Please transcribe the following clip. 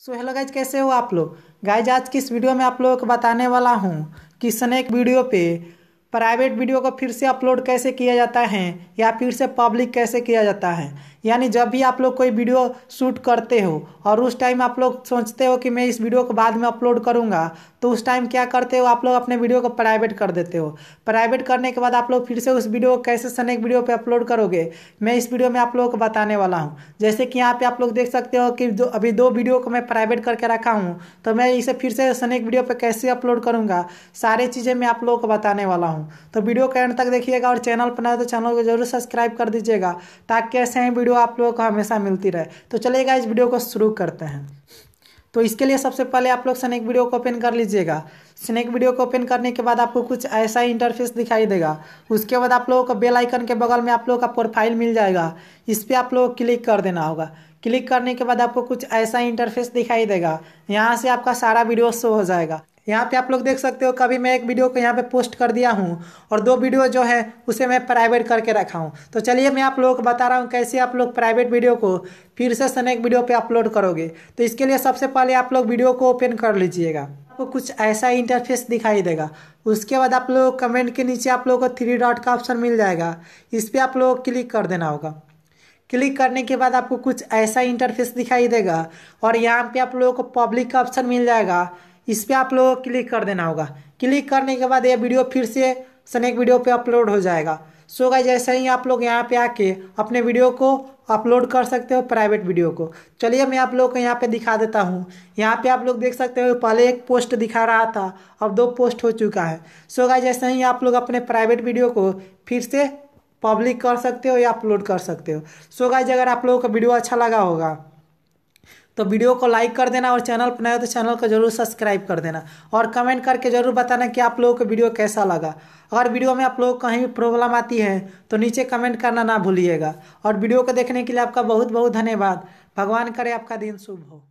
so hello guys कैसे हो आप लोग गाइज आज की इस वीडियो में आप लोगों को बताने वाला हूँ कि स्नेक वीडियो पे प्राइवेट वीडियो को फिर से अपलोड कैसे किया जाता है या फिर से पब्लिक कैसे किया जाता है यानी जब भी आप लोग कोई वीडियो शूट करते हो और उस टाइम आप लोग सोचते हो कि मैं इस वीडियो को बाद में अपलोड करूंगा तो उस टाइम क्या करते हो आप लोग अपने वीडियो को प्राइवेट कर देते हो प्राइवेट करने के बाद आप लोग फिर से उस वीडियो को कैसे सनेक वीडियो पर अपलोड करोगे मैं इस वीडियो में आप लोगों को बताने वाला हूँ जैसे कि यहाँ पर आप लोग देख सकते हो कि दो अभी दो वीडियो को मैं प्राइवेट करके रखा हूँ तो मैं इसे फिर से सनेक वीडियो पर कैसे अपलोड करूँगा सारे चीज़ें मैं आप लोगों को बताने वाला हूँ तो वीडियो के एंड तक देखिएगा और चैनल पर ना तो चैनल को जरूर सब्सक्राइब कर दीजिएगा ताकि ऐसे हैं वीडियो वीडियो आप लोगों को हमेशा मिलती रहे तो चलेगा इस वीडियो को शुरू करते हैं तो इसके लिए सबसे पहले आप लोग स्नैक वीडियो को ओपन कर लीजिएगा स्नैक वीडियो को ओपन करने के बाद आपको कुछ ऐसा ही इंटरफेस दिखाई देगा उसके बाद आप लोगों को बेल आइकन के बगल में आप लोगों का प्रोफाइल मिल जाएगा इस पर आप लोग क्लिक कर देना होगा क्लिक करने के बाद आपको कुछ ऐसा इंटरफेस दिखाई देगा यहाँ से आपका सारा वीडियो शो हो जाएगा यहाँ पे आप लोग देख सकते हो कभी मैं एक वीडियो को यहाँ पे पोस्ट कर दिया हूँ और दो वीडियो जो है उसे मैं प्राइवेट करके रखा हूँ तो चलिए मैं आप लोगों को बता रहा हूँ कैसे आप लोग प्राइवेट वीडियो को फिर से सनेक वीडियो पर अपलोड करोगे तो इसके लिए सबसे पहले आप लोग वीडियो को ओपन कर लीजिएगा आपको कुछ ऐसा इंटरफेस दिखाई देगा उसके बाद आप लोग कमेंट के नीचे आप लोग को थ्री डॉट का ऑप्शन मिल जाएगा इस पर आप लोग क्लिक कर देना होगा क्लिक करने के बाद आपको कुछ ऐसा इंटरफेस दिखाई देगा और यहाँ पे आप लोगों को पब्लिक का ऑप्शन मिल जाएगा इस पर आप लोगों को क्लिक कर देना होगा क्लिक करने के बाद यह वीडियो फिर से सनेक वीडियो पे अपलोड हो जाएगा सो गाइस जैसे ही आप लोग यहाँ पे आके अपने वीडियो को अपलोड कर सकते हो प्राइवेट वीडियो को चलिए मैं आप लोग को यहाँ पे दिखा देता हूँ यहाँ पे आप लोग देख सकते हो पहले एक पोस्ट दिखा रहा था अब दो पोस्ट हो चुका है सो गाइस जैसे ही आप लोग अपने प्राइवेट वीडियो को फिर से पब्लिक कर सकते हो या अपलोड कर सकते हो सो so गाइज अगर आप लोगों का वीडियो अच्छा लगा होगा तो वीडियो को लाइक कर देना और चैनल पर नए हो तो चैनल को जरूर सब्सक्राइब कर देना और कमेंट करके जरूर बताना कि आप लोगों को वीडियो कैसा लगा अगर वीडियो में आप लोगों को कहीं भी प्रॉब्लम आती है तो नीचे कमेंट करना ना भूलिएगा और वीडियो को देखने के लिए आपका बहुत बहुत धन्यवाद भगवान करे आपका दिन शुभ हो